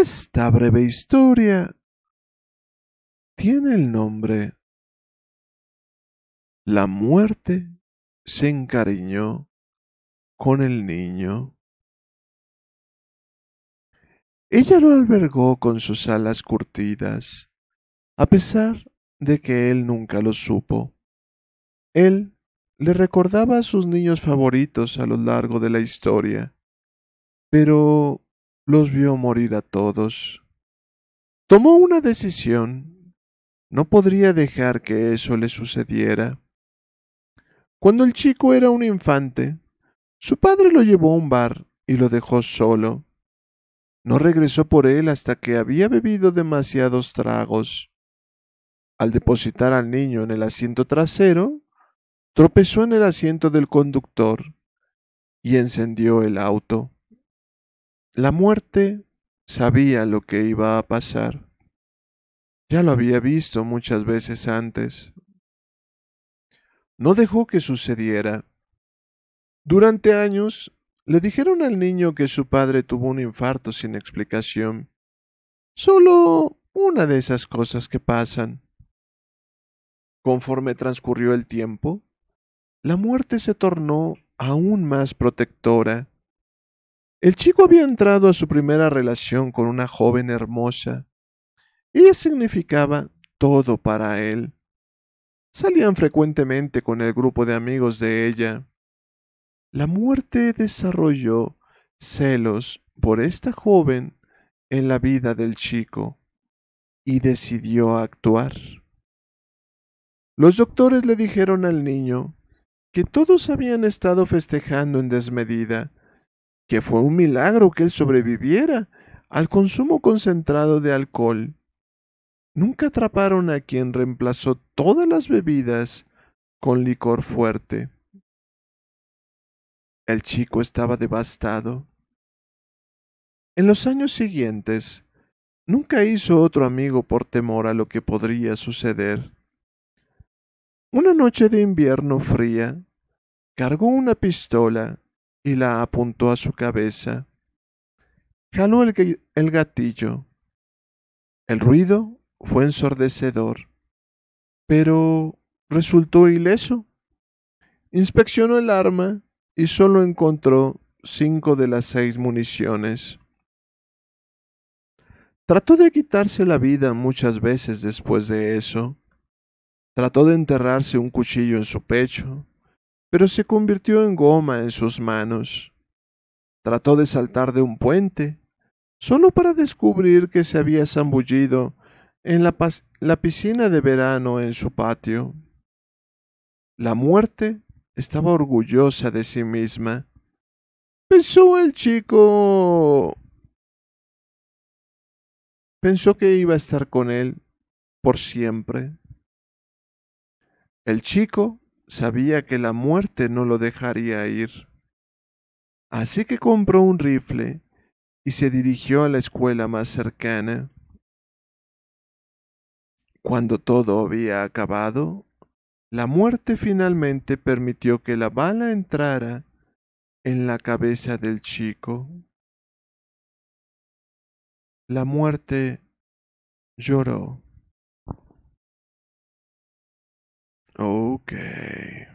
Esta breve historia tiene el nombre La muerte se encariñó con el niño. Ella lo albergó con sus alas curtidas, a pesar de que él nunca lo supo. Él le recordaba a sus niños favoritos a lo largo de la historia, pero los vio morir a todos. Tomó una decisión. No podría dejar que eso le sucediera. Cuando el chico era un infante, su padre lo llevó a un bar y lo dejó solo. No regresó por él hasta que había bebido demasiados tragos. Al depositar al niño en el asiento trasero, tropezó en el asiento del conductor y encendió el auto. La muerte sabía lo que iba a pasar. Ya lo había visto muchas veces antes. No dejó que sucediera. Durante años le dijeron al niño que su padre tuvo un infarto sin explicación. Solo una de esas cosas que pasan. Conforme transcurrió el tiempo, la muerte se tornó aún más protectora. El chico había entrado a su primera relación con una joven hermosa. Ella significaba todo para él. Salían frecuentemente con el grupo de amigos de ella. La muerte desarrolló celos por esta joven en la vida del chico y decidió actuar. Los doctores le dijeron al niño que todos habían estado festejando en desmedida que fue un milagro que él sobreviviera al consumo concentrado de alcohol. Nunca atraparon a quien reemplazó todas las bebidas con licor fuerte. El chico estaba devastado. En los años siguientes, nunca hizo otro amigo por temor a lo que podría suceder. Una noche de invierno fría, cargó una pistola y la apuntó a su cabeza. Jaló el, gatillo. El ruido fue ensordecedor, pero resultó ileso. Inspeccionó el arma y solo encontró cinco de las seis municiones. Trató de quitarse la vida muchas veces después de eso. Trató de enterrarse un cuchillo en su pecho, pero se convirtió en goma en sus manos. Trató de saltar de un puente, solo para descubrir que se había zambullido en la, piscina de verano en su patio. La muerte estaba orgullosa de sí misma. Pensó el chico. Pensó que iba a estar con él por siempre. El chico Sabía que la muerte no lo dejaría ir. Así que compró un rifle y se dirigió a la escuela más cercana. Cuando todo había acabado, la muerte finalmente permitió que la bala entrara en la cabeza del chico. La muerte lloró. Okay.